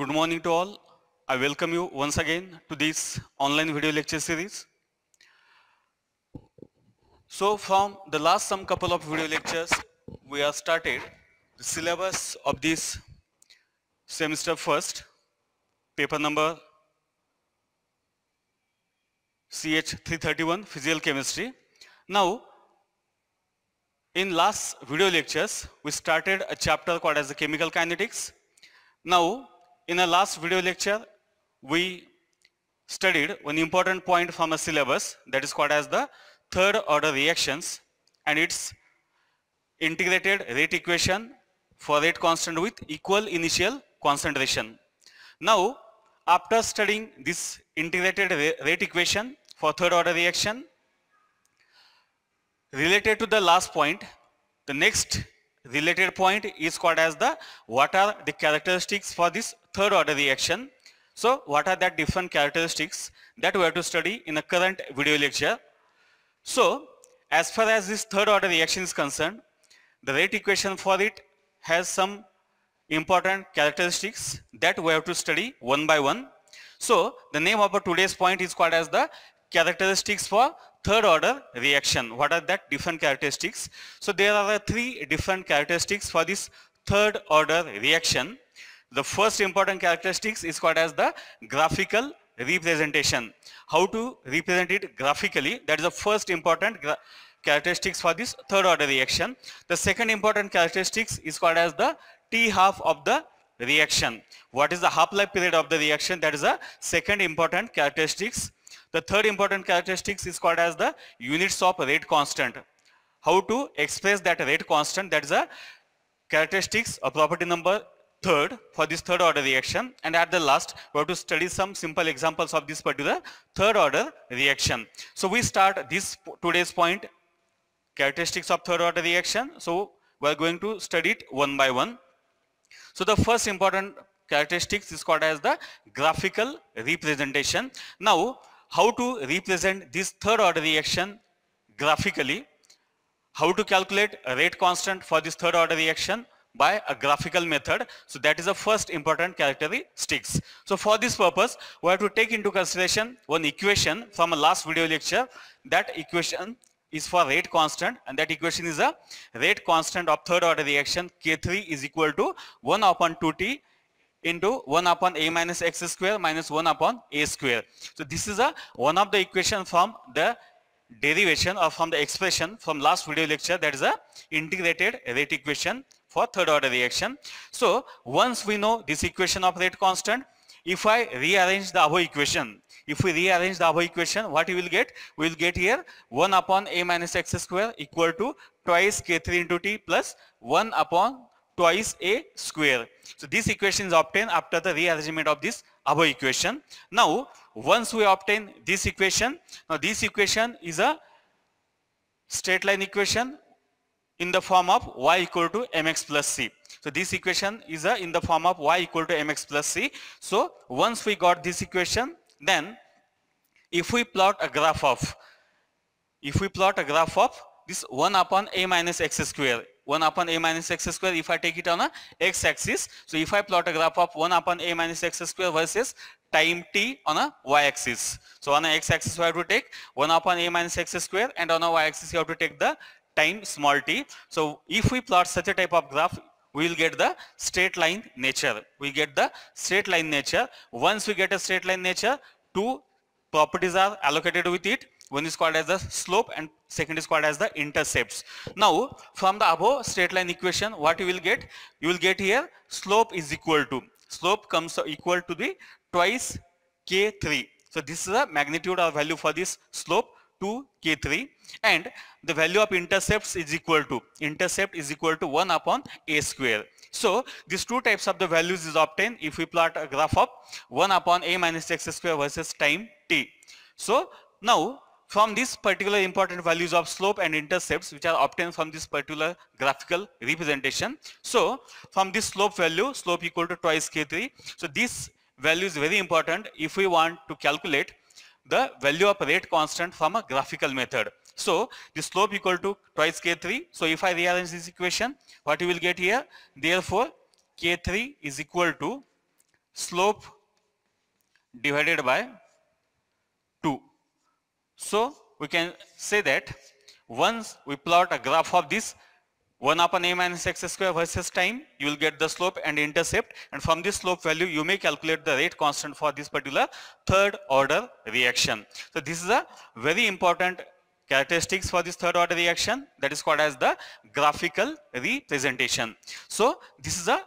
Good morning to all. I welcome you once again to this online video lecture series. So from the last some couple of video lectures, we have started the syllabus of this semester first, paper number CH331 Physical Chemistry. Now, in last video lectures, we started a chapter called as the chemical kinetics. Now, in the last video lecture, we studied one important point from a syllabus that is called as the third order reactions and its integrated rate equation for rate constant with equal initial concentration. Now, after studying this integrated rate equation for third order reaction, related to the last point, the next related point is called as the what are the characteristics for this third order reaction. So what are that different characteristics that we have to study in the current video lecture. So as far as this third order reaction is concerned, the rate equation for it has some important characteristics that we have to study one by one. So the name of today's point is called as the characteristics for third order reaction. What are that different characteristics? So there are three different characteristics for this third order reaction the first important characteristics is called as the graphical representation. How to represent it graphically, that is the first important characteristics for this third order reaction. The second important characteristics is called as the T half of the reaction. What is the half-life period of the reaction? That is the second important characteristics. The third important characteristics is called as the units of rate constant. How to express that rate constant? That is a characteristics or property number third for this third order reaction and at the last we have to study some simple examples of this particular third order reaction. So we start this today's point characteristics of third order reaction. So we are going to study it one by one. So the first important characteristics is called as the graphical representation. Now how to represent this third order reaction graphically, how to calculate rate constant for this third order reaction, by a graphical method. So that is the first important characteristics. So for this purpose, we have to take into consideration one equation from a last video lecture. That equation is for rate constant and that equation is a rate constant of third order reaction K3 is equal to 1 upon 2t into 1 upon a minus x square minus 1 upon a square. So this is a one of the equation from the derivation or from the expression from last video lecture that is a integrated rate equation for third order reaction. So once we know this equation of rate constant, if I rearrange the above equation, if we rearrange the above equation, what we will get? We will get here 1 upon a minus x square equal to twice k3 into t plus 1 upon twice a square. So this equation is obtained after the rearrangement of this above equation. Now once we obtain this equation, now this equation is a straight line equation in the form of y equal to mx plus c. So this equation is a, in the form of y equal to mx plus c. So once we got this equation, then if we plot a graph of, if we plot a graph of this 1 upon a minus x square, 1 upon a minus x square if I take it on a x-axis. So if I plot a graph of 1 upon a minus x square versus time t on a y-axis. So on a x-axis we have to take 1 upon a minus x square and on a y-axis you have to take the time small t. So if we plot such a type of graph, we will get the straight line nature. We get the straight line nature. Once we get a straight line nature, two properties are allocated with it. One is called as the slope and second is called as the intercepts. Now, from the above straight line equation, what you will get? You will get here slope is equal to. Slope comes equal to the twice k3. So this is the magnitude or value for this slope to K3 and the value of intercepts is equal to intercept is equal to 1 upon a square. So these two types of the values is obtained if we plot a graph of 1 upon a minus x square versus time t. So now from this particular important values of slope and intercepts which are obtained from this particular graphical representation. So from this slope value, slope equal to twice k3. So this value is very important if we want to calculate the value of rate constant from a graphical method. So the slope equal to twice k3. So if I rearrange this equation, what you will get here? Therefore, k3 is equal to slope divided by 2. So we can say that once we plot a graph of this 1 upon a minus x square versus time, you will get the slope and intercept and from this slope value you may calculate the rate constant for this particular third order reaction. So this is a very important characteristics for this third order reaction that is called as the graphical representation. So this is a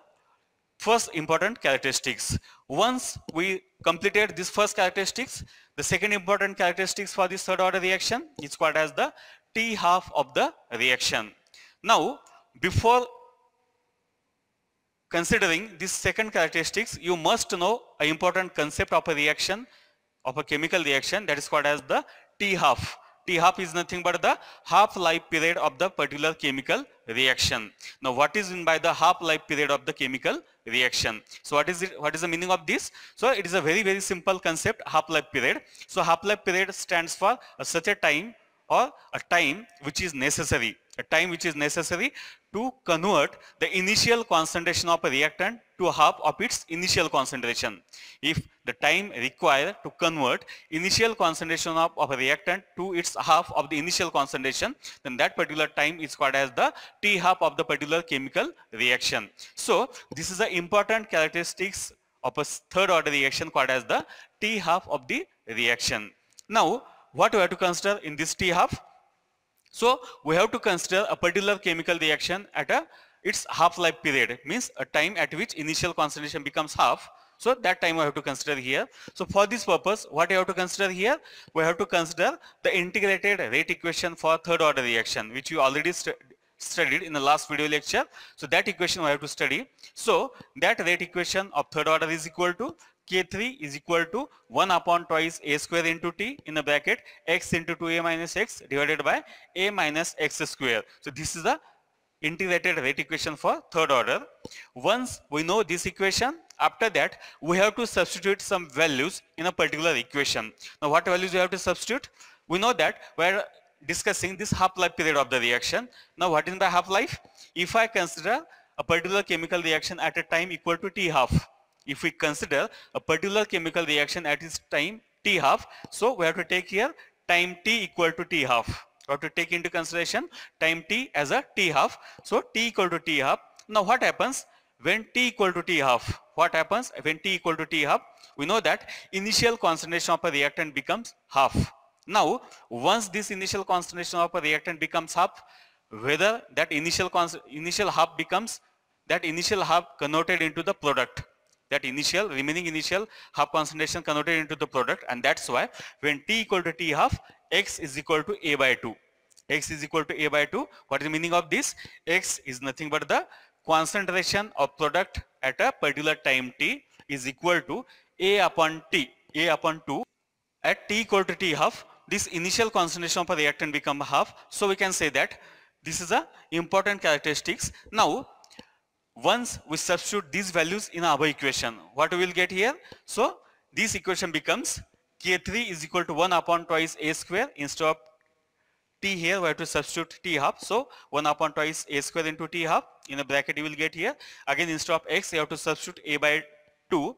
first important characteristics. Once we completed this first characteristics, the second important characteristics for this third order reaction is called as the T half of the reaction. Now before considering these second characteristics, you must know an important concept of a reaction, of a chemical reaction that is called as the T-half. T-half is nothing but the half-life period of the particular chemical reaction. Now what is meant by the half-life period of the chemical reaction? So what is it, what is the meaning of this? So it is a very very simple concept half-life period. So half-life period stands for a such a time or a time which is necessary a time which is necessary to convert the initial concentration of a reactant to half of its initial concentration. If the time required to convert initial concentration of, of a reactant to its half of the initial concentration, then that particular time is called as the T half of the particular chemical reaction. So this is the important characteristics of a third order reaction called as the T half of the reaction. Now what we have to consider in this T half? So we have to consider a particular chemical reaction at a its half-life period, means a time at which initial concentration becomes half. So that time I have to consider here. So for this purpose, what I have to consider here? We have to consider the integrated rate equation for third order reaction, which you already studied in the last video lecture. So that equation we have to study. So that rate equation of third order is equal to K3 is equal to 1 upon twice A square into T in the bracket x into 2A minus x divided by A minus x square. So this is the integrated rate equation for third order. Once we know this equation, after that we have to substitute some values in a particular equation. Now what values we have to substitute? We know that where discussing this half-life period of the reaction. Now what is the half-life? If I consider a particular chemical reaction at a time equal to T half, if we consider a particular chemical reaction at its time T half, so we have to take here time T equal to T half. We have to take into consideration time T as a T half. So T equal to T half. Now what happens when T equal to T half? What happens when T equal to T half? We know that initial concentration of a reactant becomes half. Now, once this initial concentration of a reactant becomes half, whether that initial, initial half becomes, that initial half converted into the product that initial remaining initial half concentration converted into the product and that's why when t equal to t half x is equal to a by 2 x is equal to a by 2 what is the meaning of this x is nothing but the concentration of product at a particular time t is equal to a upon t a upon 2 at t equal to t half this initial concentration of a reactant become half. So we can say that this is a important characteristics. Now, once we substitute these values in our equation, what we will get here? So this equation becomes K3 is equal to 1 upon twice A square instead of T here we have to substitute T half. So 1 upon twice A square into T half in a bracket you will get here. Again instead of X you have to substitute A by 2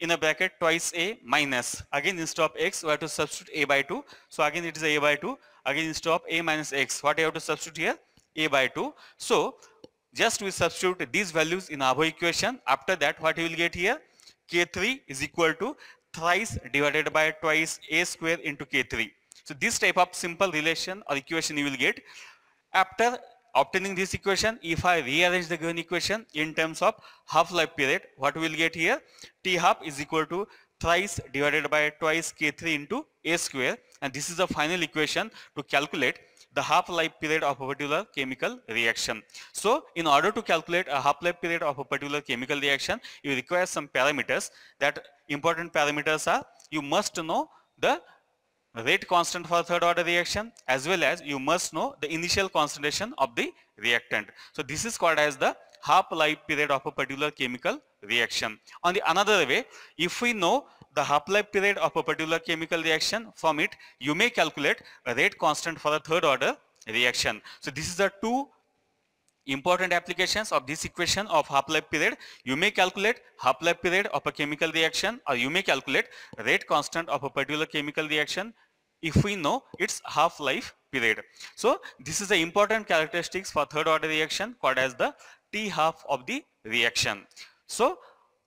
in a bracket twice a minus. Again instead of x we have to substitute a by 2. So again it is a by 2. Again instead of a minus x what I have to substitute here? a by 2. So just we substitute these values in our equation. After that what you will get here? k3 is equal to thrice divided by twice a square into k3. So this type of simple relation or equation you will get. After obtaining this equation, if I rearrange the given equation in terms of half-life period, what we will get here? T half is equal to thrice divided by twice K3 into A square and this is the final equation to calculate the half-life period of a particular chemical reaction. So in order to calculate a half-life period of a particular chemical reaction, you require some parameters that important parameters are you must know the rate constant for third order reaction as well as you must know the initial concentration of the reactant. So this is called as the half-life period of a particular chemical reaction. On the another way, if we know the half-life period of a particular chemical reaction, from it you may calculate a rate constant for the third order reaction. So this is the two important applications of this equation of half-life period, you may calculate half-life period of a chemical reaction or you may calculate rate constant of a particular chemical reaction if we know its half-life period. So this is the important characteristics for third order reaction called as the T half of the reaction. So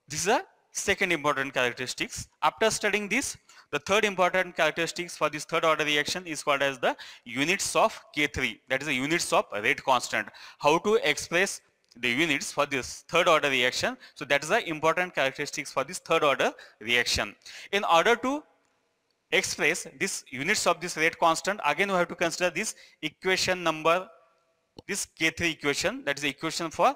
this is a second important characteristics. After studying this, the third important characteristics for this third order reaction is called as the units of K3. That is the units of rate constant. How to express the units for this third order reaction. So that is the important characteristics for this third order reaction. In order to express this units of this rate constant, again we have to consider this equation number, this K3 equation, that is the equation for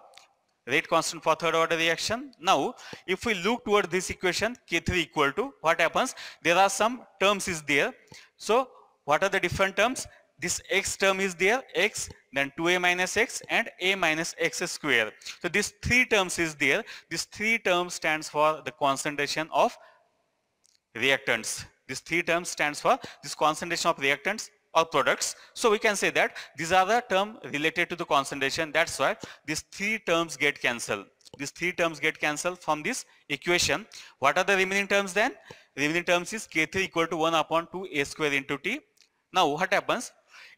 rate constant for third order reaction. Now, if we look toward this equation, K3 equal to, what happens? There are some terms is there. So, what are the different terms? This x term is there, x, then 2a minus x and a minus x square. So, these three terms is there. These three terms stands for the concentration of reactants. These three terms stands for this concentration of reactants or products. So we can say that these are the term related to the concentration. That's why these three terms get cancelled. These three terms get cancelled from this equation. What are the remaining terms then? Remaining terms is K3 equal to 1 upon 2 A square into T. Now what happens?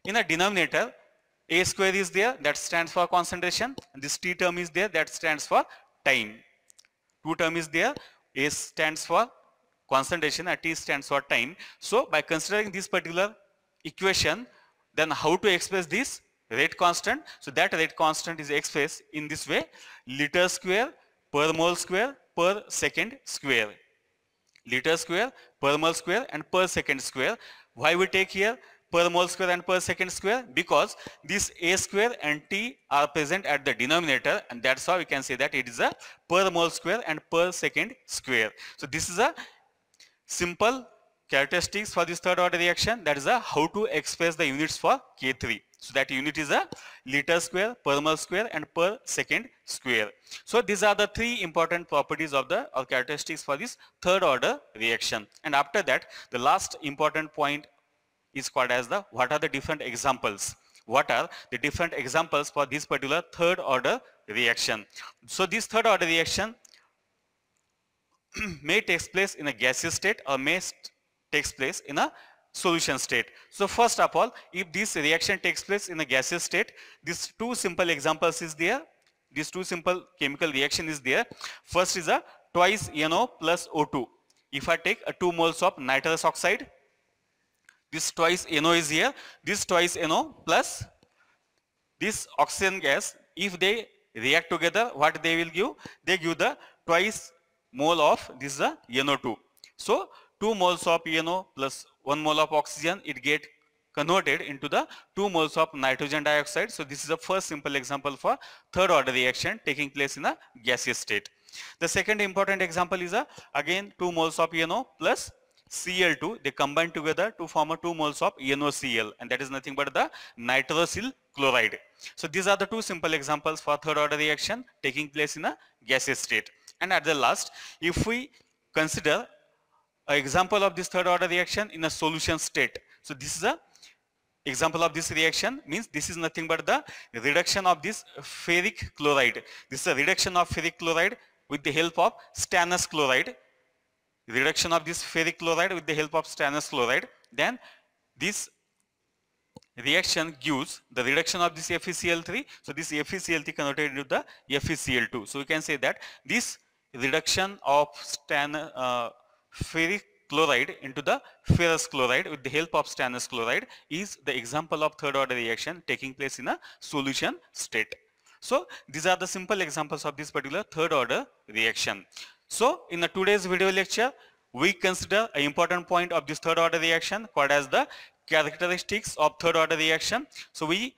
In a denominator, A square is there, that stands for concentration. this T term is there, that stands for time. Two term is there, A stands for concentration and T stands for time. So by considering this particular equation, then how to express this rate constant? So that rate constant is expressed in this way, liter square per mole square per second square. Liter square, per mole square and per second square. Why we take here per mole square and per second square? Because this a square and t are present at the denominator and that's why we can say that it is a per mole square and per second square. So this is a simple characteristics for this third order reaction that is a uh, how to express the units for K3. So that unit is a liter square, per mole square and per second square. So these are the three important properties of the or characteristics for this third order reaction. And after that the last important point is called as the what are the different examples. What are the different examples for this particular third order reaction. So this third order reaction may takes place in a gaseous state or may takes place in a solution state. So first of all, if this reaction takes place in a gaseous state, these two simple examples is there. These two simple chemical reaction is there. First is a twice NO plus O2. If I take a 2 moles of nitrous oxide, this twice NO is here, this twice NO plus this oxygen gas, if they react together, what they will give? They give the twice mole of this is a NO2. So 2 moles of NO plus 1 mole of oxygen, it get converted into the 2 moles of nitrogen dioxide. So this is the first simple example for third order reaction taking place in a gaseous state. The second important example is a, uh, again 2 moles of NO plus Cl2, they combine together to form a 2 moles of NOCl and that is nothing but the nitrosyl chloride. So these are the two simple examples for third order reaction taking place in a gaseous state. And at the last, if we consider an example of this third order reaction in a solution state. So this is a example of this reaction means this is nothing but the reduction of this ferric chloride. This is a reduction of ferric chloride with the help of stannous chloride. Reduction of this ferric chloride with the help of stannous chloride. Then this reaction gives the reduction of this FeCl3. So this FeCl3 converted into the FeCl2. So we can say that this reduction of stannous uh, ferric chloride into the ferrous chloride with the help of stannous chloride is the example of third order reaction taking place in a solution state. So these are the simple examples of this particular third order reaction. So in the today's video lecture, we consider an important point of this third order reaction called as the characteristics of third order reaction. So we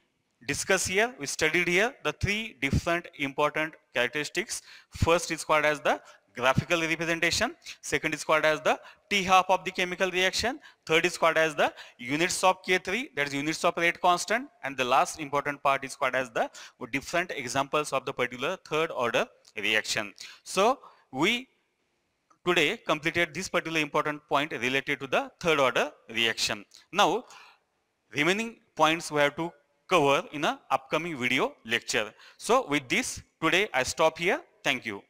discuss here, we studied here the three different important characteristics. First is called as the graphical representation. Second is called as the T half of the chemical reaction. Third is called as the units of K3, that is units of rate constant. And the last important part is called as the different examples of the particular third order reaction. So we today completed this particular important point related to the third order reaction. Now remaining points we have to cover in a upcoming video lecture. So with this today I stop here. Thank you.